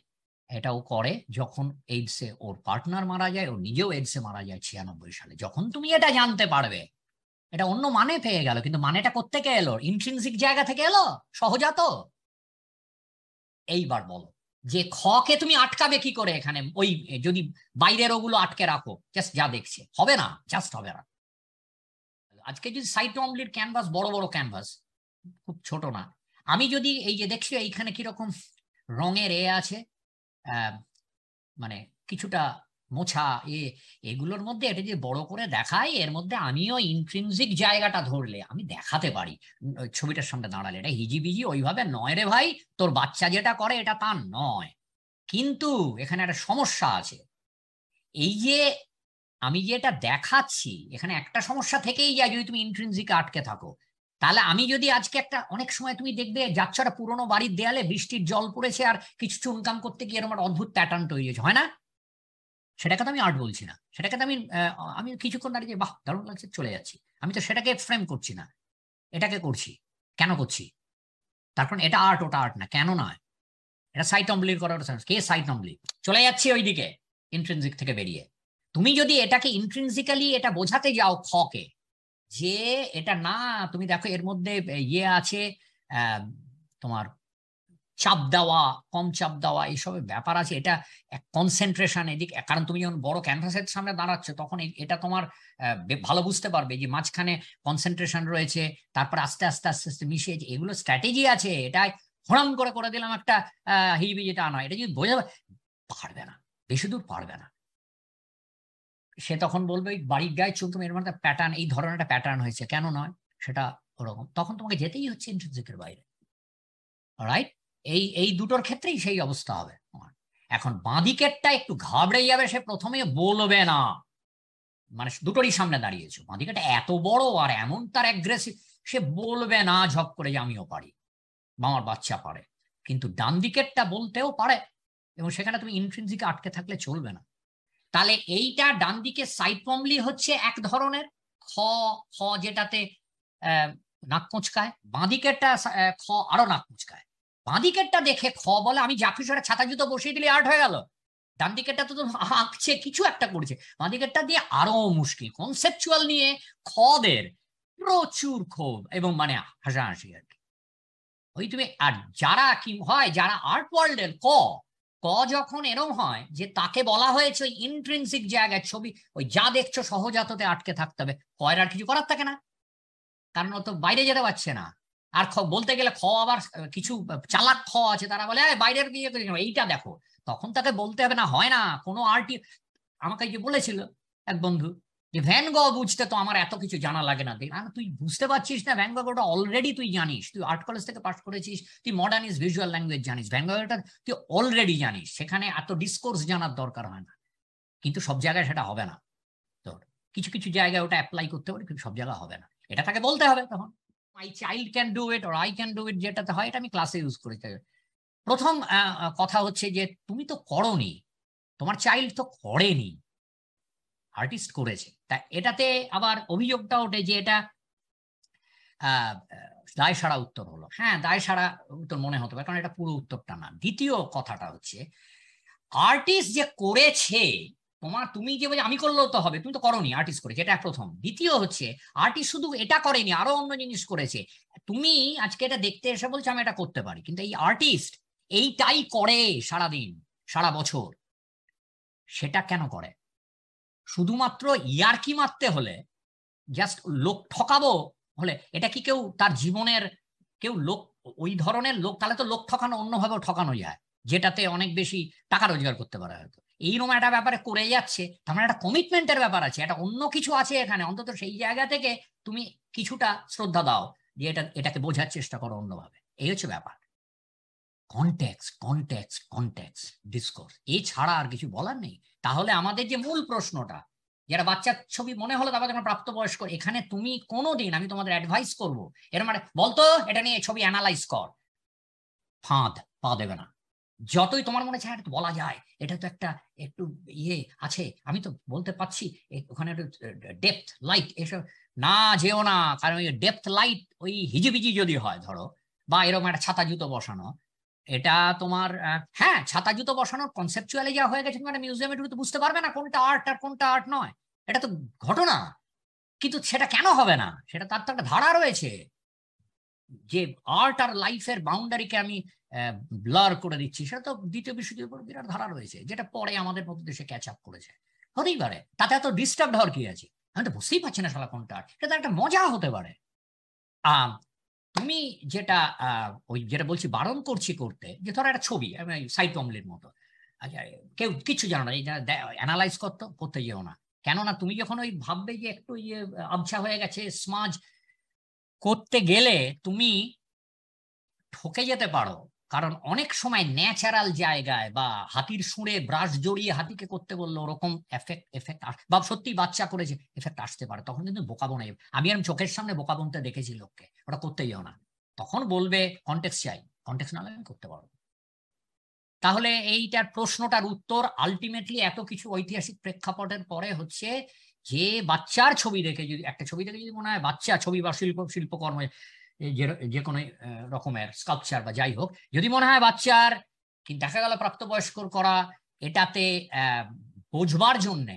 এটা ও করে যখন এইডসে ওর পার্টনার মারা যায় ও নিজেও এইডসে মারা যায় ছিয়ানব্বই সালে যখন তুমি এটা জানতে পারবে এটা অন্য মানে পেয়ে গেল কিন্তু মানেটা কোথেকে এলো ইন্ট্রিনসিক জায়গা থেকে এলো সহজাত এইবার বলো যে খকে তুমি আটকাবে কি করে এখানে ওই যদি বাইরের ওগুলো আটকে রাখো জাস্ট যা দেখছে হবে না জাস্ট হবে না আজকে যদি সাইড অমলির ক্যানভাস বড় বড় ক্যানভাস খুব ছোট না আমি যদি এই যে দেখছি এইখানে কিরকম রঙের এ আছে মানে কিছুটা মোছা এ এগুলোর মধ্যে এটা যে বড় করে দেখায় এর মধ্যে আমিও ইন্ট্রিনসিক জায়গাটা ধরলে আমি দেখাতে পারি ছবিটার সামনে দাঁড়ালে এটা হিজিবিজি ওইভাবে নয় রে ভাই তোর বাচ্চা যেটা করে এটা তার নয় কিন্তু এখানে একটা সমস্যা আছে এই যে আমি যে এটা দেখাচ্ছি এখানে একটা সমস্যা থেকেই যায় যদি তুমি ইন্ট্রিনসিকে আটকে থাকো তাহলে আমি যদি আজকে একটা অনেক সময় তুমি দেখবে যাচ্ছ একটা পুরোনো বাড়ির দেয়ালে বৃষ্টির জল পড়েছে আর কিছু চুনকাম করতে গিয়ে এরকম একটা অদ্ভুত প্যাটার্ন তৈরি হয় না সেটাকে তো আমি আর্ট বলছি না সেটাকে তো আমি আমি কিছুক্ষণ আগে বাহ দারুণ লাগছে চলে যাচ্ছি আমি তো সেটাকে ফ্রেম করছি না এটাকে করছি কেন করছি তারপর এটা আর্ট ওটা আর্ট না কেন নয় এটা সাইট অম্বলির করা ওটা কে সাইট অম্বলি চলে যাচ্ছি ওইদিকে ইন্ট্রেন্সিক থেকে বেরিয়ে তুমি যদি এটাকে ইন্ট্রেন্সিক্যালি এটা বোঝাতে যাও খকে যে এটা না তুমি দেখো এর মধ্যে ইয়ে আছে তোমার চাপ দেওয়া কম চাপ দেওয়া এইসবের ব্যাপার আছে এটা এক কনসেন্ট্রেশন এদিক কারণ তুমি যখন বড় ক্যানভাসের সামনে দাঁড়াচ্ছ তখন এটা তোমার ভালো বুঝতে পারবে যে মাঝখানে কনসেন্ট্রেশন রয়েছে তারপর আস্তে আস্তে আস্তে আস্তে মিশিয়েছে এগুলো স্ট্র্যাটেজি আছে এটা হরাম করে করে দিলাম একটা হিবি যেটা আনা এটা যদি বোঝা পারবে না বেশি দূর পারবে না সে তখন বলবে বাড়ির গায়ে চুল তুমি এর মধ্যে প্যাটার্ন এই ধরনের একটা প্যাটার্ন হয়েছে কেন নয় সেটা ওরকম তখন তোমাকে যেতেই হচ্ছে ইন্ট্রেন্সিকের বাইরে রাইট এই এই দুটোর ক্ষেত্রেই সেই অবস্থা হবে এখন বাঁদিকেরটা একটু ঘাবড়ে যাবে সে প্রথমে বলবে না মানে দুটোরই সামনে দাঁড়িয়েছো বাঁদিকেরটা এত বড় আর এমন তার অ্যাগ্রেসিভ সে বলবে না ঝপ করে যে আমিও পারি বা আমার বাচ্চা পারে কিন্তু ডান দিকেরটা বলতেও পারে এবং সেখানে তুমি ইন্ট্রিনজিকে আটকে থাকলে চলবে না তাহলে এইটা ডান দিকে সাইড পমলি হচ্ছে এক ধরনের খ খ যেটাতে নাক কুচকায় বাঁদিকেরটা খ আরো নাক কুচকায় বাঁদিকেরটা দেখে খ বলে আমি জাফিসরে ছাতা জুতো বসিয়ে দিলে আর্ট হয়ে গেল ডান দিকেরটা তো আঁকছে কিছু একটা করছে বাঁদিকেরটা দিয়ে আরো মুশকিল কনসেপচুয়াল নিয়ে খদের প্রচুর ক্ষোভ এবং মানে হাসাহাসি আর কি ওই তুমি আর যারা কি হয় যারা আর্ট ওয়ার্ল্ডের ক ক যখন এরম হয় যে তাকে বলা হয়েছে ওই ইন্ট্রেন্সিক জায়গায় ছবি ওই যা দেখছো সহজাততে আটকে থাকতে হবে কয়ের আর কিছু করার থাকে না কারণ ও তো বাইরে যেতে পারছে না আর বলতে গেলে খ আবার কিছু চালাক খ আছে তারা বলে বাইরের দিয়ে এইটা দেখো তখন তাকে বলতে হবে না হয় না কোনো আর্টি আমাকে যে বলেছিল এক বন্ধু যে ভ্যানগ বুঝতে তো আমার এত কিছু জানা লাগে না দেখ তুই বুঝতে পারছিস না ভ্যানগটা অলরেডি তুই জানিস তুই আর্ট কলেজ থেকে পাস করেছিস তুই মডার্ন ইস ভিজুয়াল ল্যাঙ্গুয়েজ জানিস ভ্যানগটা তুই অলরেডি জানিস সেখানে এত ডিসকোর্স জানার দরকার হয় না কিন্তু সব জায়গায় সেটা হবে না তোর কিছু কিছু জায়গায় ওটা অ্যাপ্লাই করতে পারে কিন্তু সব জায়গায় হবে না এটা তাকে বলতে হবে তখন my child can do it ওর আই ক্যান ডু ইট যেটাতে হয় এটা আমি ক্লাসে ইউজ করি প্রথম কথা হচ্ছে যে তুমি তো করনি তোমার চাইল্ড তো করেনি আর্টিস্ট করেছে তা এটাতে আবার অভিযোগটা ওঠে যে এটা দায় সারা উত্তর হলো হ্যাঁ দায় সারা উত্তর মনে হতে পারে কারণ এটা পুরো উত্তরটা না দ্বিতীয় কথাটা হচ্ছে আর্টিস্ট যে করেছে তোমার তুমি যে বলে আমি করলেও তো হবে তুমি তো করনি আর্টিস্ট করেছে এটা প্রথম দ্বিতীয় হচ্ছে আর্টিস্ট শুধু এটা করেনি আরো অন্য জিনিস করেছে তুমি আজকে এটা দেখতে এসে বলছো আমি এটা করতে পারি কিন্তু এই আর্টিস্ট এইটাই করে সারাদিন সারা বছর সেটা কেন করে শুধুমাত্র ইয়ারকি মারতে হলে জাস্ট লোক ঠকাবো হলে এটা কি কেউ তার জীবনের কেউ লোক ওই ধরনের লোক তাহলে তো লোক ঠকানো অন্যভাবেও ঠকানো যায় যেটাতে অনেক বেশি টাকা রোজগার করতে পারে হয়তো এইরকম একটা ব্যাপারে করে যাচ্ছে তার মানে একটা কমিটমেন্টের ব্যাপার আছে একটা অন্য কিছু আছে এখানে অন্তত সেই জায়গা থেকে তুমি কিছুটা শ্রদ্ধা দাও যে এটা এটাকে বোঝার চেষ্টা করো অন্যভাবে এই হচ্ছে ব্যাপার কনটেক্স কনটেক্স কনটেক্স ডিসকোর্স এছাড়া আর কিছু বলার নেই তাহলে আমাদের যে মূল প্রশ্নটা যারা বাচ্চার ছবি মনে হলো তারপর যখন প্রাপ্তবয়স্ক এখানে তুমি কোনোদিন আমি তোমাদের অ্যাডভাইস করবো এর মানে বলতো এটা নিয়ে ছবি অ্যানালাইজ কর ফাঁদ পা দেবে না যতই তোমার মনে চায় একটু বলা যায় এটা তো একটা একটু ইয়ে আছে আমি তো বলতে পারছি ওখানে একটু ডেপথ লাইট এসব না যেও না কারণ ওই ডেপথ লাইট ওই হিজিবিজি যদি হয় ধরো বা এরকম একটা ছাতা জুতো বসানো এটা তোমার হ্যাঁ ছাতা জুতো বসানোর কনসেপচুয়ালি যা হয়ে গেছে মানে মিউজিয়ামে ঢুকে তো বুঝতে পারবে না কোনটা আর্ট আর কোনটা আর্ট নয় এটা তো ঘটনা কিন্তু সেটা কেন হবে না সেটা তার তো একটা ধারা রয়েছে যে আর্ট আর লাইফের বাউন্ডারিকে আমি ব্লার করে দিচ্ছি সেটা তো দ্বিতীয় বিশ্বযুদ্ধের উপর বিরাট ধারা রয়েছে যেটা পরে আমাদের মতো দেশে ক্যাচ আপ করেছে হতেই পারে তাতে এত ডিস্টার্ব হওয়ার কি আছে আমি তো বুঝতেই পারছি না শালা কোনটা সেটা একটা মজা হতে পারে তুমি যেটা ওই যেটা বলছি বারণ করছি করতে যে ধরো একটা ছবি সাইট কমলের মতো আচ্ছা কেউ কিছু জানো না এটা অ্যানালাইজ করতো করতে যেও না কেননা তুমি যখন ওই ভাববে যে একটু ইয়ে আবছা হয়ে গেছে স্মাজ করতে গেলে তুমি ঠকে যেতে পারো কারণ অনেক সময় ন্যাচারাল জায়গায় বা হাতির সুরে ব্রাশ জড়িয়ে হাতিকে করতে বললো ওরকম এফেক্ট এফেক্ট বা সত্যি বাচ্চা করেছে এফেক্ট আসতে পারে তখন কিন্তু বোকা বনে আমি আমি চোখের সামনে বোকা বনতে দেখেছি লোককে ওটা করতে যাও না তখন বলবে কন্টেক্স চাই কন্টেক্স না আমি করতে পারবো তাহলে এইটার প্রশ্নটার উত্তর আলটিমেটলি এত কিছু ঐতিহাসিক প্রেক্ষাপটের পরে হচ্ছে যে বাচ্চার ছবি দেখে যদি একটা ছবি দেখে যদি মনে হয় বাচ্চা ছবি বা শিল্প শিল্পকর্ম যে কোনো রকমের স্কাল্পচার বা যাই হোক যদি মনে হয় বাচ্চার দেখা গেল প্রাপ্তবয়স্ক করা এটাতে বোঝবার জন্যে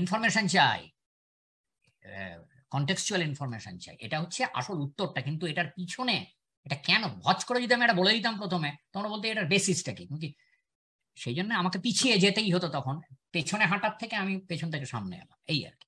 ইনফরমেশন চাই কন্টেক্সচুয়াল ইনফরমেশন চাই এটা হচ্ছে আসল উত্তরটা কিন্তু এটার পিছনে এটা কেন ভজ করে যদি আমি এটা বলে দিতাম প্রথমে তোমরা বলতে এটার বেসিসটা কি কিন্তু সেই জন্য আমাকে পিছিয়ে যেতেই হতো তখন পেছনে হাঁটার থেকে আমি পেছন থেকে সামনে এলাম এই আর কি